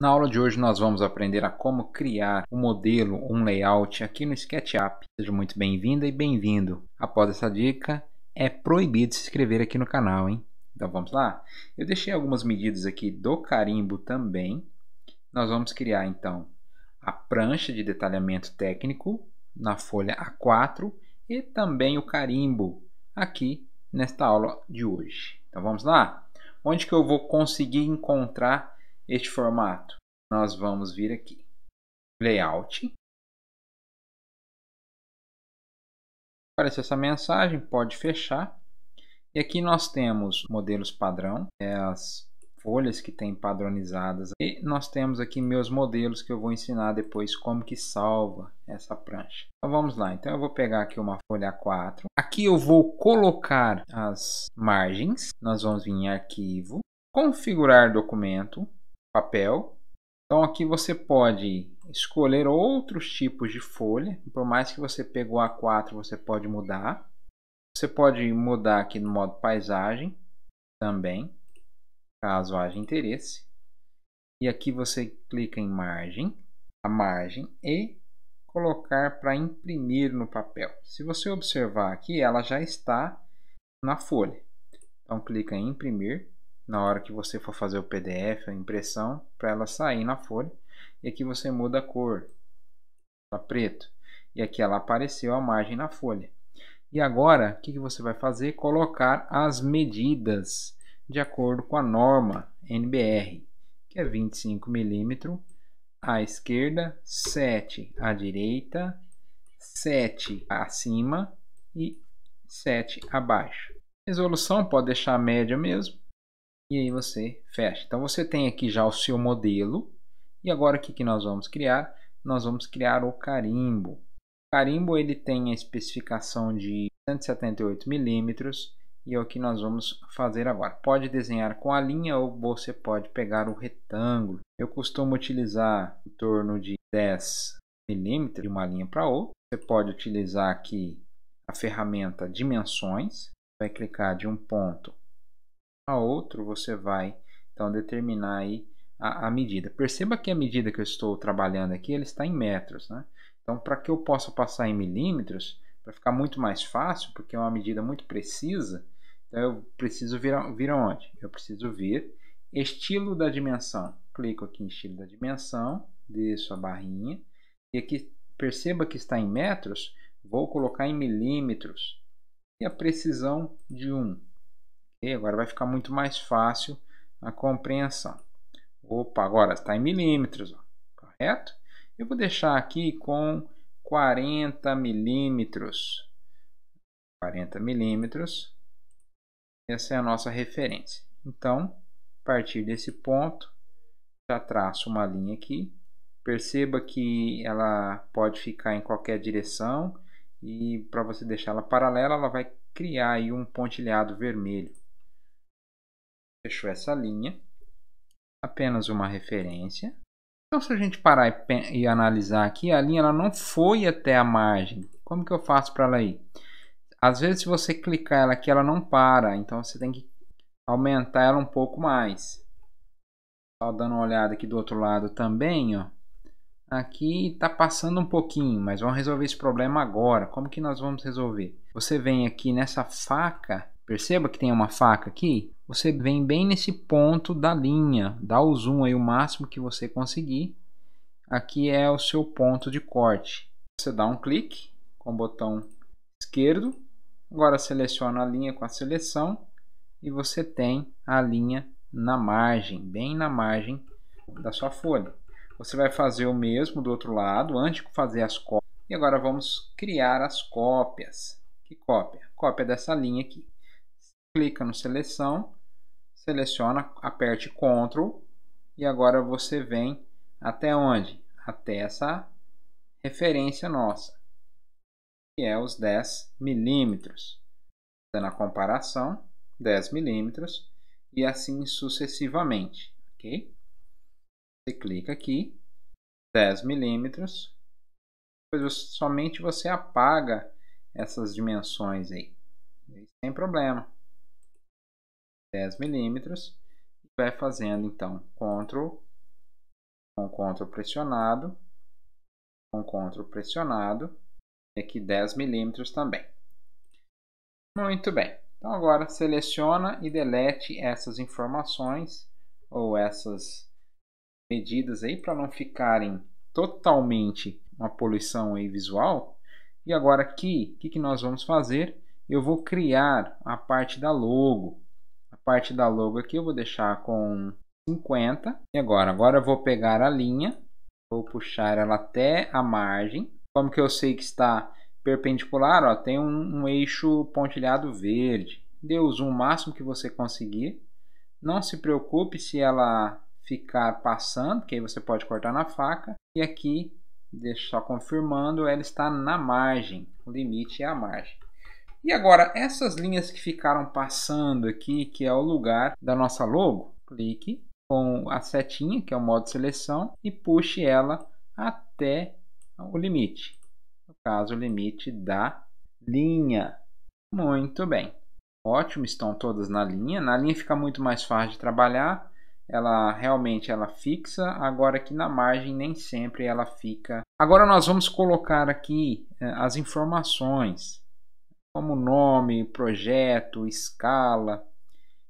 Na aula de hoje nós vamos aprender a como criar um modelo, um layout aqui no SketchUp. Seja muito bem-vinda e bem-vindo. Após essa dica, é proibido se inscrever aqui no canal, hein? Então vamos lá? Eu deixei algumas medidas aqui do carimbo também. Nós vamos criar então a prancha de detalhamento técnico na folha A4 e também o carimbo aqui nesta aula de hoje. Então vamos lá? Onde que eu vou conseguir encontrar este formato, nós vamos vir aqui, layout. Apareceu essa mensagem, pode fechar. E aqui nós temos modelos padrão, é as folhas que tem padronizadas. E nós temos aqui meus modelos que eu vou ensinar depois como que salva essa prancha. Então vamos lá, então eu vou pegar aqui uma folha 4. Aqui eu vou colocar as margens, nós vamos vir em arquivo, configurar documento, papel. Então aqui você pode escolher outros tipos de folha. Por mais que você pegou A4, você pode mudar. Você pode mudar aqui no modo paisagem também, caso haja interesse. E aqui você clica em margem, a margem e colocar para imprimir no papel. Se você observar aqui, ela já está na folha. Então clica em imprimir na hora que você for fazer o PDF, a impressão, para ela sair na folha. E aqui você muda a cor para tá preto. E aqui ela apareceu a margem na folha. E agora, o que, você vai fazer? Colocar as medidas de acordo com a norma NBR, que é 25 milímetros à esquerda, 7 à direita, 7 acima e 7 abaixo. Resolução pode deixar a média mesmo, e aí você fecha. Então você tem aqui já o seu modelo e agora o que, que nós vamos criar? Nós vamos criar o carimbo. O carimbo ele tem a especificação de 178 milímetros e é o que nós vamos fazer agora. Pode desenhar com a linha ou você pode pegar o retângulo. Eu costumo utilizar em torno de 10 milímetros de uma linha para outra. Você pode utilizar aqui a ferramenta dimensões, vai clicar de um ponto a outro, você vai então determinar aí a, a, medida. Perceba que a medida que eu estou trabalhando aqui, ela está em metros, né? Então, para que eu possa passar em milímetros, para ficar muito mais fácil, porque é uma medida muito precisa, então eu preciso vir, vir onde? Eu preciso vir estilo da dimensão. Clico aqui em estilo da dimensão, desço a barrinha, e aqui perceba que está em metros, vou colocar em milímetros, e a precisão de 1. Um agora vai ficar muito mais fácil a compreensão. Opa, agora está em milímetros, ó, correto? Eu vou deixar aqui com 40 milímetros. 40 milímetros. Essa é a nossa referência. Então, a partir desse ponto, já traço uma linha aqui. Perceba que ela pode ficar em qualquer direção e para você deixar ela paralela, ela vai criar aí um pontilhado vermelho fechou essa linha, apenas uma referência. Então, se a gente parar e, e analisar aqui, a linha ela não foi até a margem. Como que eu faço para ela ir? Às vezes, se você clicar ela aqui, ela não para. Então, você tem que aumentar ela um pouco mais. Só dando uma olhada aqui do outro lado também, ó. Aqui está passando um pouquinho, mas vamos resolver esse problema agora. Como que nós vamos resolver? Você vem aqui nessa faca, perceba que tem uma faca aqui? você vem bem nesse ponto da linha, dá o zoom aí o máximo que você conseguir. Aqui é o seu ponto de corte. Você dá um clique com o botão esquerdo, agora seleciona a linha com a seleção e você tem a linha na margem, bem na margem da sua folha. Você vai fazer o mesmo do outro lado, antes de fazer as cópias. E agora vamos criar as cópias. Que cópia? Cópia dessa linha aqui. Clica no seleção, seleciona, aperte CTRL e agora você vem até onde? Até essa referência nossa, que é os 10 milímetros. Fazendo a comparação, 10 milímetros e assim sucessivamente, ok? Você clica aqui, 10 milímetros, depois somente você apaga essas dimensões aí, sem problema. 10 milímetros. Vai fazendo então Ctrl com Ctrl pressionado, com Ctrl pressionado, e aqui 10 milímetros também. Muito bem. Então agora seleciona e delete essas informações ou essas medidas aí para não ficarem totalmente uma poluição aí visual. E agora aqui, o que, que nós vamos fazer? Eu vou criar a parte da logo parte da logo aqui eu vou deixar com 50. E agora? Agora eu vou pegar a linha, vou puxar ela até a margem. Como que eu sei que está perpendicular? Ó, tem um, um eixo pontilhado verde. Dê o zoom máximo que você conseguir. Não se preocupe se ela ficar passando, que aí você pode cortar na faca. E aqui, deixa só confirmando, ela está na margem. O limite é a margem. E agora, essas linhas que ficaram passando aqui, que é o lugar da nossa logo, clique com a setinha, que é o modo seleção, e puxe ela até o limite. No caso, o limite da linha. Muito bem. Ótimo, estão todas na linha. Na linha fica muito mais fácil de trabalhar. Ela realmente ela fixa, agora aqui na margem nem sempre ela fica. Agora nós vamos colocar aqui eh, as informações como nome, projeto, escala,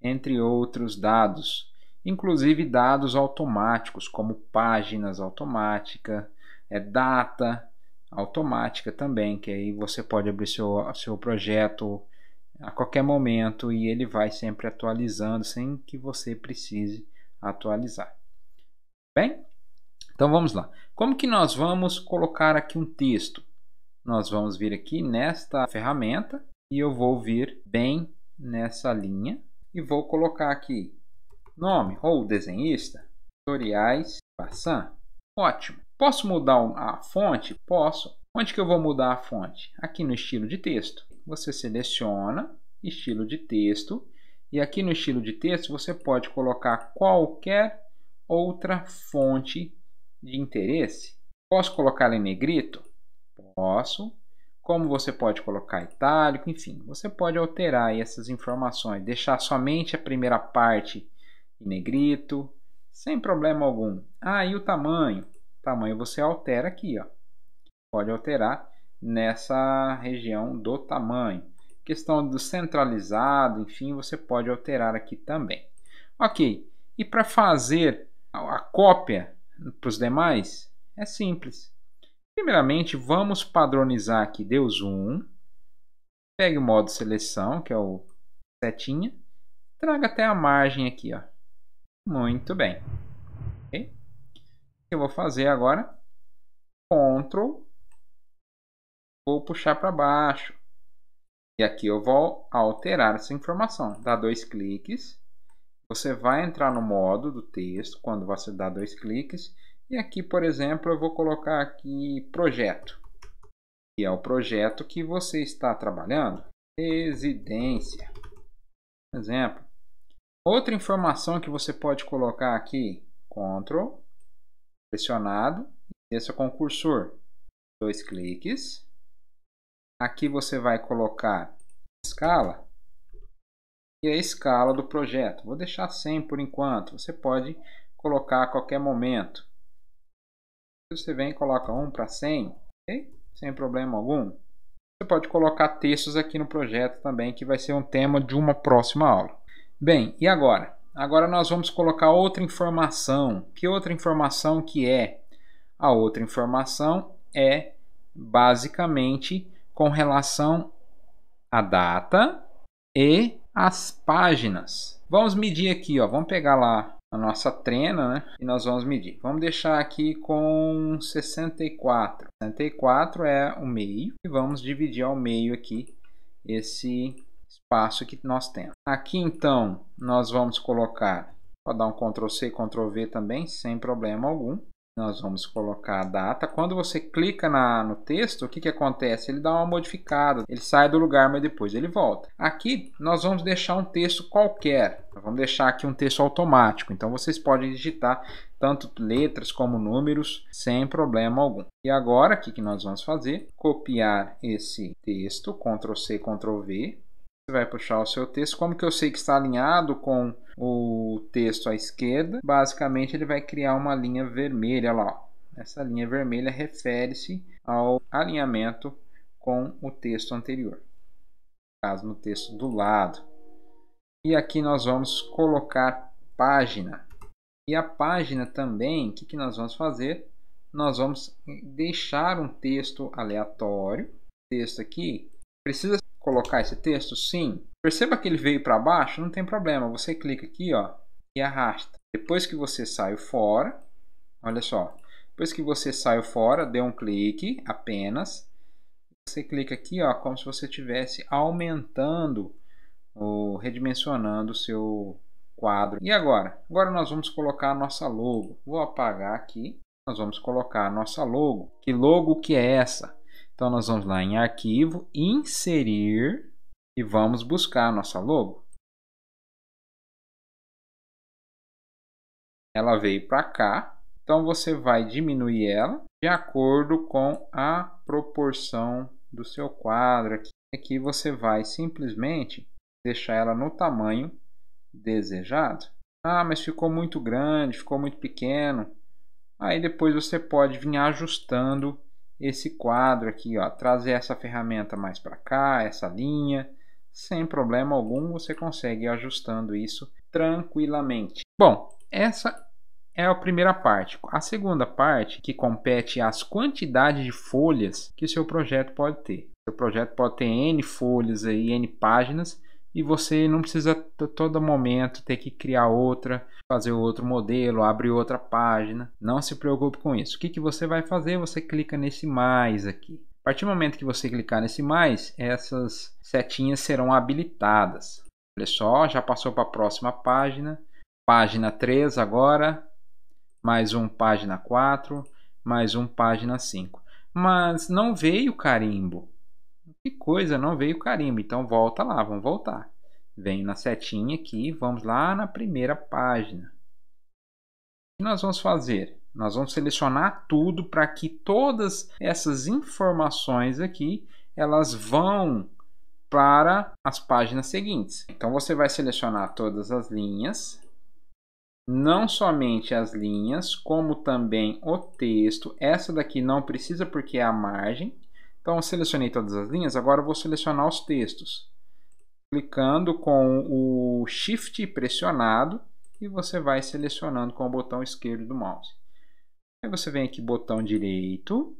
entre outros dados, inclusive dados automáticos, como páginas automáticas, é, data automática também, que aí você pode abrir seu, seu projeto a qualquer momento e ele vai sempre atualizando sem que você precise atualizar. Bem, então vamos lá. Como que nós vamos colocar aqui um texto? nós vamos vir aqui nesta ferramenta e eu vou vir bem nessa linha e vou colocar aqui nome ou desenhista, tutoriais, passar Ótimo. Posso mudar a fonte? Posso. Onde que eu vou mudar a fonte? Aqui no estilo de texto. Você seleciona estilo de texto e aqui no estilo de texto você pode colocar qualquer outra fonte de interesse. Posso colocar em negrito? Posso. Como você pode colocar itálico, enfim, você pode alterar essas informações, deixar somente a primeira parte em negrito, sem problema algum. Ah, e o tamanho? O tamanho você altera aqui, ó. Pode alterar nessa região do tamanho. Questão do centralizado, enfim, você pode alterar aqui também. Ok, e para fazer a cópia para os demais, é simples. Primeiramente, vamos padronizar aqui Deus 1. Pegue o modo seleção, que é o setinha. Traga até a margem aqui. Ó. Muito bem. Okay? O que eu vou fazer agora? Ctrl. Vou puxar para baixo. E aqui eu vou alterar essa informação. Dá dois cliques. Você vai entrar no modo do texto quando você dá dois cliques e aqui, por exemplo, eu vou colocar aqui projeto, que é o projeto que você está trabalhando. Residência. exemplo. Outra informação que você pode colocar aqui, Ctrl, pressionado, esse é o concursor. Dois cliques. Aqui você vai colocar escala e a escala do projeto. Vou deixar 100 por enquanto. Você pode colocar a qualquer momento você vem e coloca 1 para 100, okay? sem problema algum. Você pode colocar textos aqui no projeto também, que vai ser um tema de uma próxima aula. Bem, e agora? Agora nós vamos colocar outra informação. Que outra informação que é? A outra informação é basicamente com relação à data e às páginas. Vamos medir aqui, ó. Vamos pegar lá a nossa trena, né? E nós vamos medir. Vamos deixar aqui com 64. 64 é o meio e vamos dividir ao meio aqui esse espaço que nós temos. Aqui então nós vamos colocar, vou dar um Ctrl C, Ctrl V também, sem problema algum. Nós vamos colocar a data. Quando você clica na, no texto, o que, que acontece? Ele dá uma modificada, ele sai do lugar, mas depois ele volta. Aqui nós vamos deixar um texto qualquer. vamos deixar aqui um texto automático. Então vocês podem digitar tanto letras como números sem problema algum. E agora, o que, que nós vamos fazer? Copiar esse texto, Ctrl+C, Ctrl+V. Você vai puxar o seu texto. Como que eu sei que está alinhado com o texto à esquerda, basicamente ele vai criar uma linha vermelha lá. Essa linha vermelha refere-se ao alinhamento com o texto anterior, no caso no texto do lado. E aqui nós vamos colocar página. E a página também, o que, que nós vamos fazer? Nós vamos deixar um texto aleatório. Texto aqui. Precisa colocar esse texto? Sim. Perceba que ele veio para baixo? Não tem problema. Você clica aqui, ó, e arrasta. Depois que você saiu fora, olha só. Depois que você saiu fora, dê um clique apenas. Você clica aqui, ó, como se você estivesse aumentando ou redimensionando o seu quadro. E agora? Agora nós vamos colocar a nossa logo. Vou apagar aqui. Nós vamos colocar a nossa logo. Que logo que é essa? Então nós vamos lá em arquivo, inserir e vamos buscar a nossa logo. ela veio para cá, então você vai diminuir ela de acordo com a proporção do seu quadro aqui. Aqui você vai simplesmente deixar ela no tamanho desejado. Ah, mas ficou muito grande, ficou muito pequeno. Aí depois você pode vir ajustando esse quadro aqui, ó, trazer essa ferramenta mais para cá, essa linha, sem problema algum, você consegue ir ajustando isso tranquilamente. Bom, essa é a primeira parte. A segunda parte, que compete às quantidades de folhas que seu projeto pode ter. Seu projeto pode ter N folhas e N páginas, e você não precisa todo momento ter que criar outra, fazer outro modelo, abrir outra página. Não se preocupe com isso. O que, que você vai fazer? Você clica nesse mais aqui. A partir do momento que você clicar nesse mais, essas setinhas serão habilitadas. Olha só, já passou para a próxima página página 3 agora, mais um página 4, mais um página 5. Mas não veio carimbo. Que coisa, não veio carimbo. Então volta lá, vamos voltar. Venho na setinha aqui, vamos lá na primeira página. O que nós vamos fazer? Nós vamos selecionar tudo para que todas essas informações aqui, elas vão para as páginas seguintes. Então você vai selecionar todas as linhas, não somente as linhas, como também o texto. Essa daqui não precisa porque é a margem. Então, selecionei todas as linhas, agora vou selecionar os textos. Clicando com o Shift pressionado e você vai selecionando com o botão esquerdo do mouse. Aí você vem aqui, botão direito,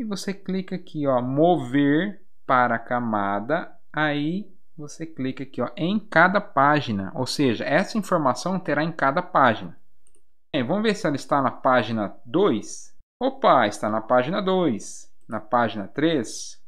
e você clica aqui, ó, mover para a camada, aí você clica aqui ó, em cada página, ou seja, essa informação terá em cada página. Bem, vamos ver se ela está na página 2. Opa, está na página 2, na página 3,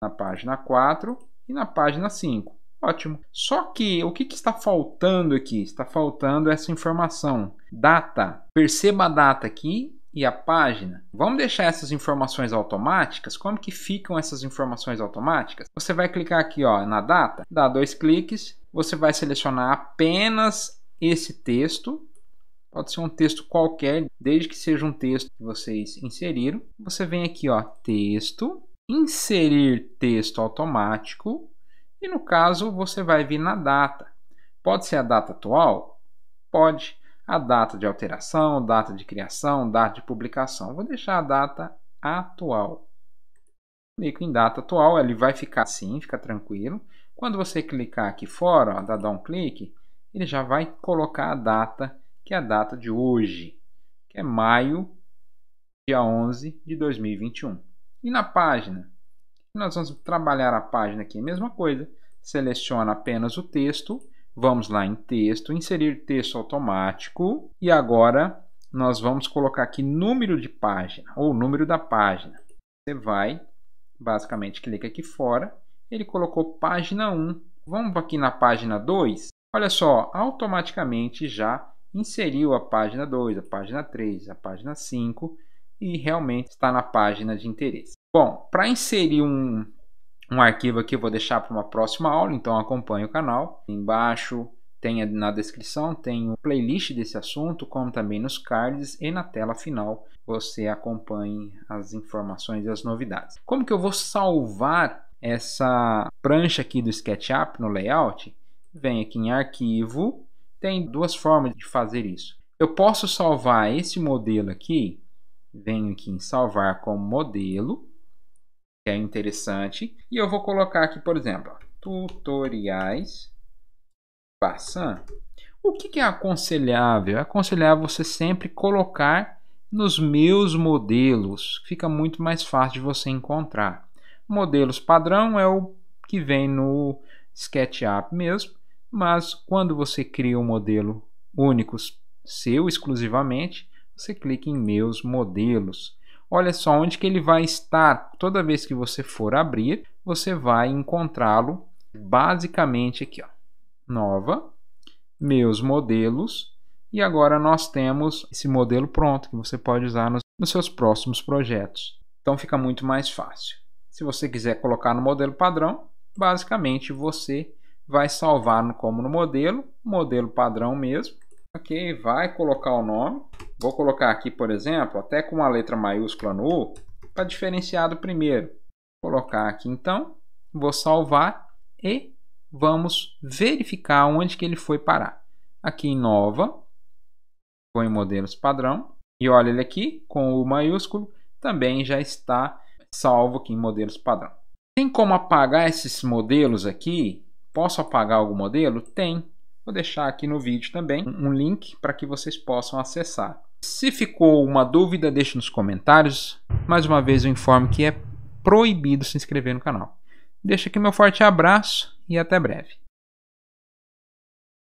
na página 4 e na página 5. Ótimo. Só que o que, que, está faltando aqui? Está faltando essa informação. Data. Perceba a data aqui e a página. Vamos deixar essas informações automáticas? Como que ficam essas informações automáticas? Você vai clicar aqui ó, na data, dá dois cliques, você vai selecionar apenas esse texto, pode ser um texto qualquer, desde que seja um texto que vocês inseriram. Você vem aqui ó, texto, inserir texto automático e no caso você vai vir na data. Pode ser a data atual? Pode a data de alteração, data de criação, data de publicação. Vou deixar a data atual. Clico em data atual, ele vai ficar assim, fica tranquilo. Quando você clicar aqui fora, ó, dar um clique, ele já vai colocar a data, que é a data de hoje, que é maio, dia 11 de 2021. E na página, nós vamos trabalhar a página aqui, é a mesma coisa. Seleciona apenas o texto Vamos lá em texto, inserir texto automático e agora nós vamos colocar aqui número de página ou número da página. Você vai, basicamente clica aqui fora, ele colocou página 1. Vamos aqui na página 2. Olha só, automaticamente já inseriu a página 2, a página 3, a página 5 e realmente está na página de interesse. Bom, para inserir um um arquivo aqui eu vou deixar para uma próxima aula, então acompanhe o canal. Embaixo tem na descrição, tem o playlist desse assunto, como também nos cards e na tela final você acompanhe as informações e as novidades. Como que eu vou salvar essa prancha aqui do SketchUp no layout? Venho aqui em arquivo, tem duas formas de fazer isso. Eu posso salvar esse modelo aqui, venho aqui em salvar como modelo, que é interessante. E eu vou colocar aqui, por exemplo, tutoriais passam O que, que é aconselhável? É aconselhável você sempre colocar nos meus modelos, fica muito mais fácil de você encontrar. Modelos padrão é o que vem no SketchUp mesmo, mas quando você cria um modelo único seu exclusivamente, você clica em meus modelos olha só onde que ele vai estar. Toda vez que você for abrir, você vai encontrá-lo basicamente aqui, ó. Nova, meus modelos, e agora nós temos esse modelo pronto que você pode usar nos, nos, seus próximos projetos. Então fica muito mais fácil. Se você quiser colocar no modelo padrão, basicamente você vai salvar no, como no modelo, modelo padrão mesmo. Ok, vai colocar o nome, Vou colocar aqui, por exemplo, até com a letra maiúscula no U, para tá diferenciar do primeiro. Vou colocar aqui então, vou salvar e vamos verificar onde que ele foi parar. Aqui em nova, vou em modelos padrão e olha ele aqui com o maiúsculo, também já está salvo aqui em modelos padrão. Tem como apagar esses modelos aqui? Posso apagar algum modelo? Tem. Vou deixar aqui no vídeo também um link para que vocês possam acessar. Se ficou uma dúvida, deixe nos comentários. Mais uma vez eu informo que é proibido se inscrever no canal. Deixo aqui meu forte abraço e até breve.